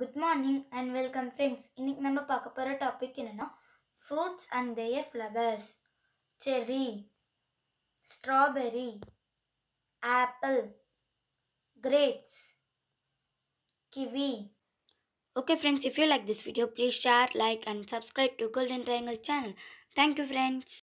good morning and welcome friends இன்றைக்கி நம்ம பார்க்க போகிற டாபிக் என்னென்னா fruits and their flowers cherry strawberry apple grapes kiwi okay friends if you like this video please share like and subscribe to golden triangle channel thank you friends